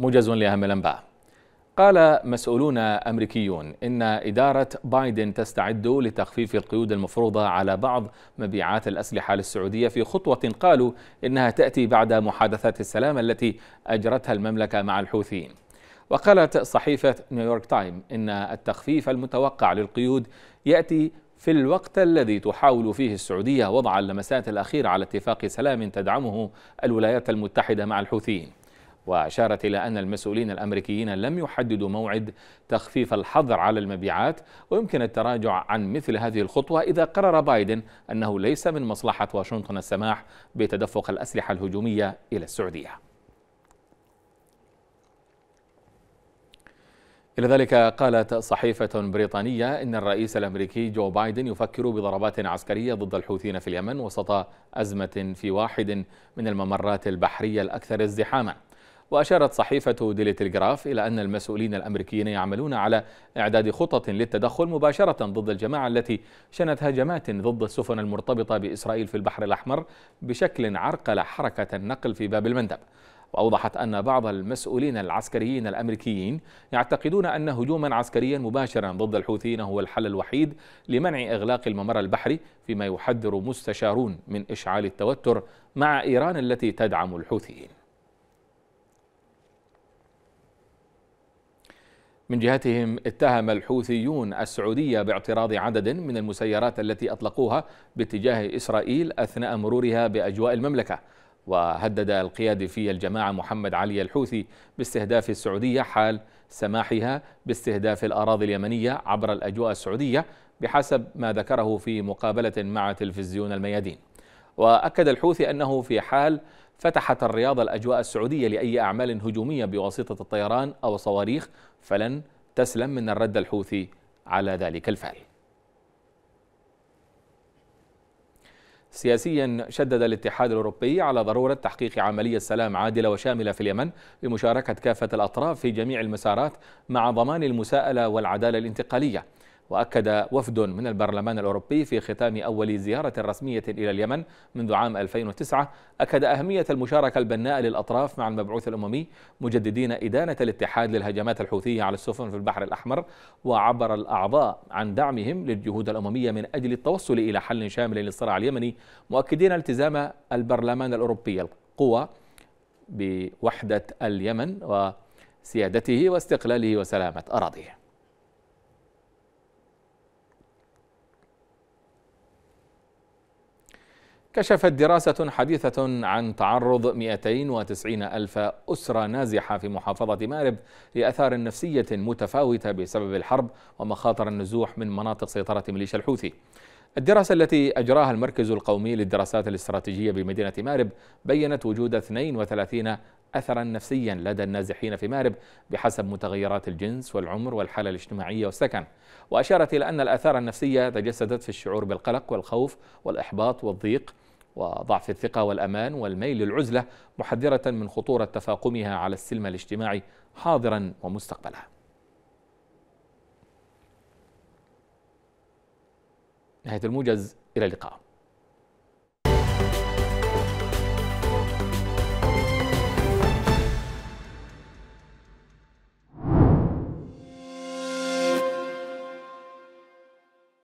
موجز لأهم الأنباء قال مسؤولون أمريكيون إن إدارة بايدن تستعد لتخفيف القيود المفروضة على بعض مبيعات الأسلحة للسعودية في خطوة قالوا إنها تأتي بعد محادثات السلام التي أجرتها المملكة مع الحوثيين وقالت صحيفة نيويورك تايم إن التخفيف المتوقع للقيود يأتي في الوقت الذي تحاول فيه السعودية وضع اللمسات الأخيرة على اتفاق سلام تدعمه الولايات المتحدة مع الحوثيين وأشارت إلى أن المسؤولين الأمريكيين لم يحددوا موعد تخفيف الحظر على المبيعات ويمكن التراجع عن مثل هذه الخطوة إذا قرر بايدن أنه ليس من مصلحة واشنطن السماح بتدفق الأسلحة الهجومية إلى السعودية إلى ذلك قالت صحيفة بريطانية إن الرئيس الأمريكي جو بايدن يفكر بضربات عسكرية ضد الحوثيين في اليمن وسط أزمة في واحد من الممرات البحرية الأكثر ازدحاما وأشارت صحيفة ديلي تلغراف إلى أن المسؤولين الأمريكيين يعملون على إعداد خطط للتدخل مباشرة ضد الجماعة التي شنت هجمات ضد السفن المرتبطة بإسرائيل في البحر الأحمر بشكل عرقل حركة النقل في باب المندب وأوضحت أن بعض المسؤولين العسكريين الأمريكيين يعتقدون أن هجوما عسكريا مباشرا ضد الحوثيين هو الحل الوحيد لمنع إغلاق الممر البحري فيما يحذر مستشارون من إشعال التوتر مع إيران التي تدعم الحوثيين من جهتهم اتهم الحوثيون السعودية باعتراض عدد من المسيرات التي أطلقوها باتجاه إسرائيل أثناء مرورها بأجواء المملكة وهدد القيادي في الجماعة محمد علي الحوثي باستهداف السعودية حال سماحها باستهداف الأراضي اليمنية عبر الأجواء السعودية بحسب ما ذكره في مقابلة مع تلفزيون الميادين وأكد الحوثي أنه في حال فتحت الرياض الأجواء السعودية لأي أعمال هجومية بواسطة الطيران أو صواريخ فلن تسلم من الرد الحوثي على ذلك الفعل سياسيا شدد الاتحاد الأوروبي على ضرورة تحقيق عملية سلام عادلة وشاملة في اليمن بمشاركة كافة الأطراف في جميع المسارات مع ضمان المساءلة والعدالة الانتقالية وأكد وفد من البرلمان الأوروبي في ختام أول زيارة رسمية إلى اليمن منذ عام 2009 أكد أهمية المشاركة البناء للأطراف مع المبعوث الأممي مجددين إدانة الاتحاد للهجمات الحوثية على السفن في البحر الأحمر وعبر الأعضاء عن دعمهم للجهود الأممية من أجل التوصل إلى حل شامل للصراع اليمني مؤكدين التزام البرلمان الأوروبي القوى بوحدة اليمن وسيادته واستقلاله وسلامة أراضيه كشفت دراسة حديثة عن تعرض 290 ألف أسرة نازحة في محافظة مأرب لأثار نفسية متفاوتة بسبب الحرب ومخاطر النزوح من مناطق سيطرة ميليشيا الحوثي الدراسة التي أجراها المركز القومي للدراسات الاستراتيجية بمدينة مأرب بيّنت وجود 32 أثرا نفسيا لدى النازحين في مأرب بحسب متغيرات الجنس والعمر والحالة الاجتماعية والسكن وأشارت إلى أن الأثار النفسية تجسدت في الشعور بالقلق والخوف والإحباط والضيق وضعف الثقة والأمان والميل للعزلة محذرة من خطورة تفاقمها على السلم الاجتماعي حاضرا ومستقبلا نهاية الموجز إلى اللقاء